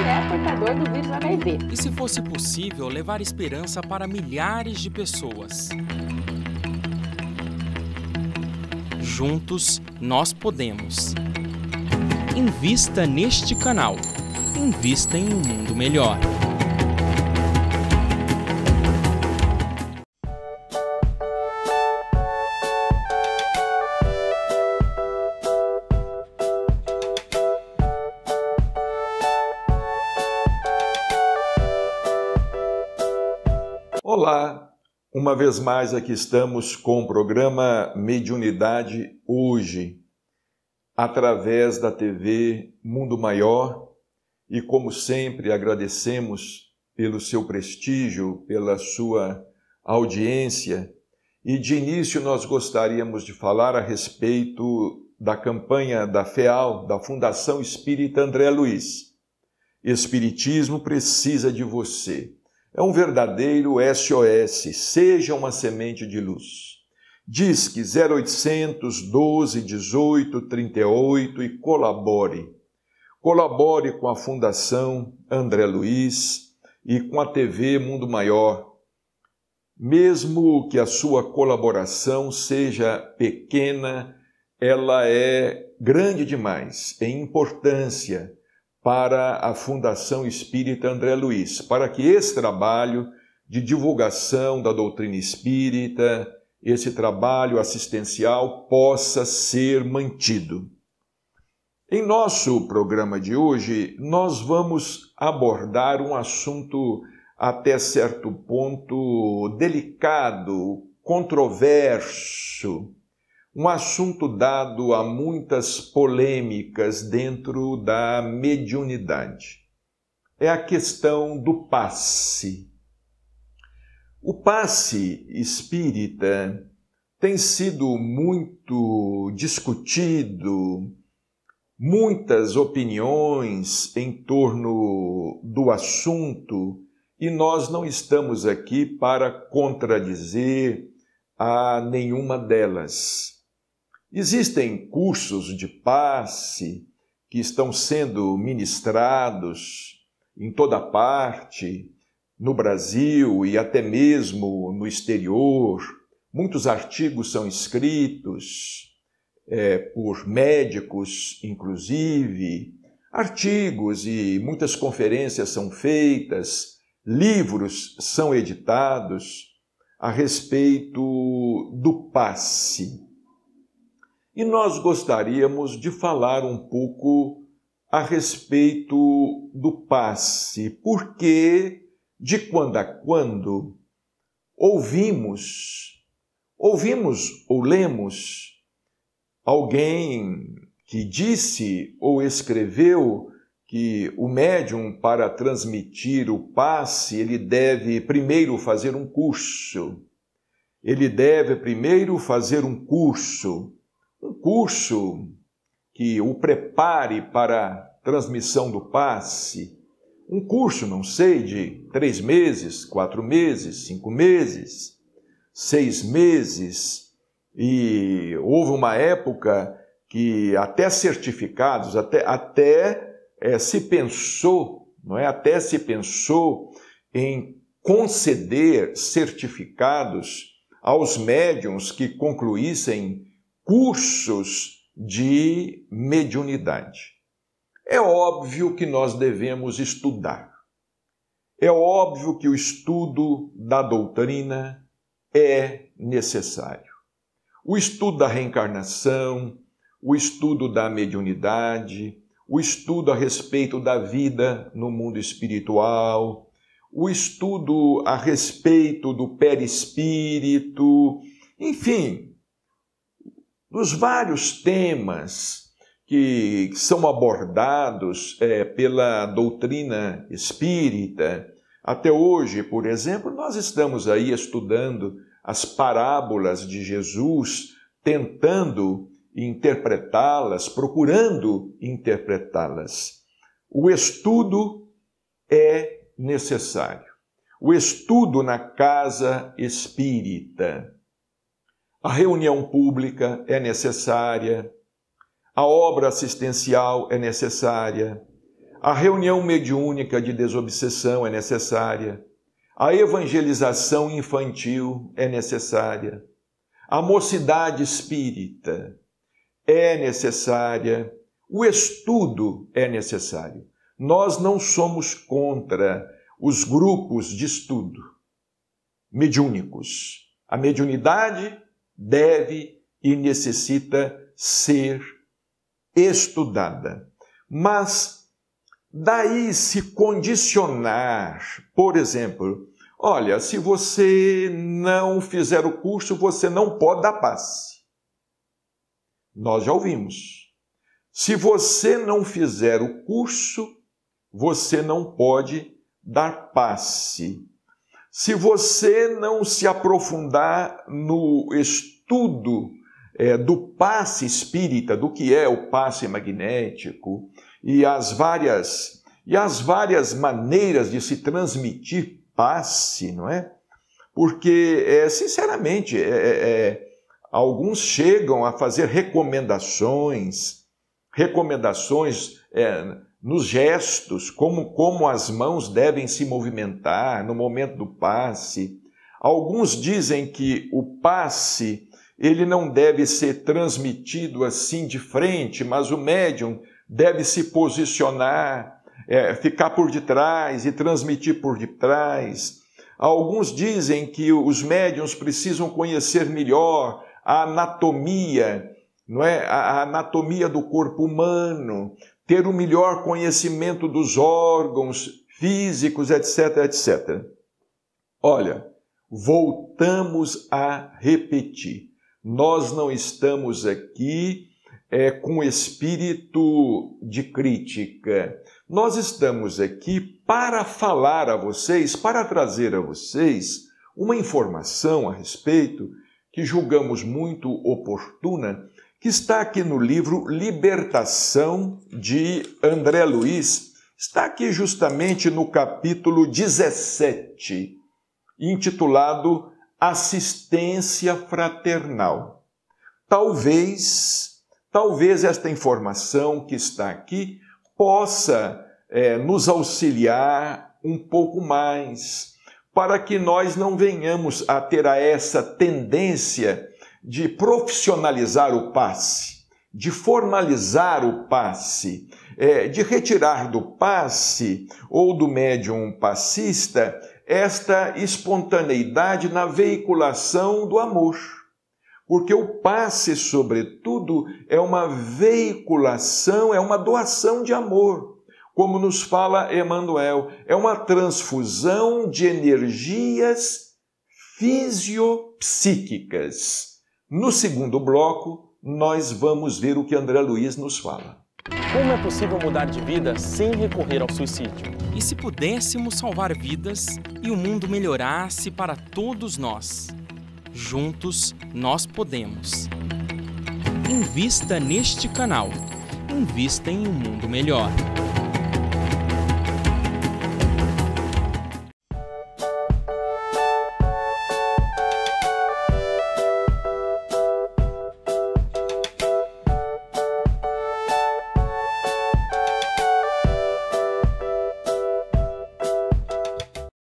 é portador do vírus HIV. E se fosse possível levar esperança para milhares de pessoas? Juntos nós podemos. Invista neste canal. Invista em um mundo melhor. Olá, uma vez mais aqui estamos com o programa Mediunidade Hoje, através da TV Mundo Maior. E como sempre, agradecemos pelo seu prestígio, pela sua audiência. E de início, nós gostaríamos de falar a respeito da campanha da FEAL, da Fundação Espírita André Luiz. Espiritismo precisa de você. É um verdadeiro SOS, seja uma semente de luz. Disque 0800 12 18 38 e colabore. Colabore com a Fundação André Luiz e com a TV Mundo Maior. Mesmo que a sua colaboração seja pequena, ela é grande demais em é importância para a Fundação Espírita André Luiz, para que esse trabalho de divulgação da doutrina espírita, esse trabalho assistencial possa ser mantido. Em nosso programa de hoje, nós vamos abordar um assunto até certo ponto delicado, controverso, um assunto dado a muitas polêmicas dentro da mediunidade. É a questão do passe. O passe espírita tem sido muito discutido, muitas opiniões em torno do assunto, e nós não estamos aqui para contradizer a nenhuma delas Existem cursos de passe que estão sendo ministrados em toda parte, no Brasil e até mesmo no exterior. Muitos artigos são escritos é, por médicos, inclusive. Artigos e muitas conferências são feitas, livros são editados a respeito do passe. E nós gostaríamos de falar um pouco a respeito do passe, porque de quando a quando ouvimos, ouvimos ou lemos alguém que disse ou escreveu que o médium para transmitir o passe, ele deve primeiro fazer um curso. Ele deve primeiro fazer um curso um curso que o prepare para transmissão do passe, um curso, não sei, de três meses, quatro meses, cinco meses, seis meses, e houve uma época que até certificados, até, até é, se pensou, não é? Até se pensou em conceder certificados aos médiums que concluíssem cursos de mediunidade. É óbvio que nós devemos estudar. É óbvio que o estudo da doutrina é necessário. O estudo da reencarnação, o estudo da mediunidade, o estudo a respeito da vida no mundo espiritual, o estudo a respeito do perispírito, enfim, dos vários temas que são abordados é, pela doutrina espírita. Até hoje, por exemplo, nós estamos aí estudando as parábolas de Jesus, tentando interpretá-las, procurando interpretá-las. O estudo é necessário. O estudo na casa espírita a reunião pública é necessária, a obra assistencial é necessária, a reunião mediúnica de desobsessão é necessária, a evangelização infantil é necessária, a mocidade espírita é necessária, o estudo é necessário. Nós não somos contra os grupos de estudo mediúnicos. A mediunidade deve e necessita ser estudada. Mas daí se condicionar, por exemplo, olha, se você não fizer o curso, você não pode dar passe. Nós já ouvimos. Se você não fizer o curso, você não pode dar passe. Se você não se aprofundar no estudo é, do passe espírita, do que é o passe magnético e as várias e as várias maneiras de se transmitir passe, não é? Porque, é, sinceramente, é, é, é alguns chegam a fazer recomendações, recomendações é, nos gestos, como, como as mãos devem se movimentar no momento do passe. Alguns dizem que o passe ele não deve ser transmitido assim de frente, mas o médium deve se posicionar, é, ficar por detrás e transmitir por detrás. Alguns dizem que os médiums precisam conhecer melhor a anatomia, não é? A anatomia do corpo humano, ter o melhor conhecimento dos órgãos físicos, etc, etc. Olha, voltamos a repetir. Nós não estamos aqui é, com espírito de crítica. Nós estamos aqui para falar a vocês, para trazer a vocês uma informação a respeito que julgamos muito oportuna que está aqui no livro Libertação de André Luiz, está aqui justamente no capítulo 17, intitulado Assistência Fraternal. Talvez, talvez esta informação que está aqui possa é, nos auxiliar um pouco mais, para que nós não venhamos a ter a essa tendência de profissionalizar o passe, de formalizar o passe, é, de retirar do passe ou do médium passista esta espontaneidade na veiculação do amor. Porque o passe, sobretudo, é uma veiculação, é uma doação de amor. Como nos fala Emmanuel, é uma transfusão de energias fisiopsíquicas no segundo bloco, nós vamos ver o que André Luiz nos fala. Como é possível mudar de vida sem recorrer ao suicídio? E se pudéssemos salvar vidas e o mundo melhorasse para todos nós? Juntos nós podemos. Invista neste canal. Invista em um mundo melhor.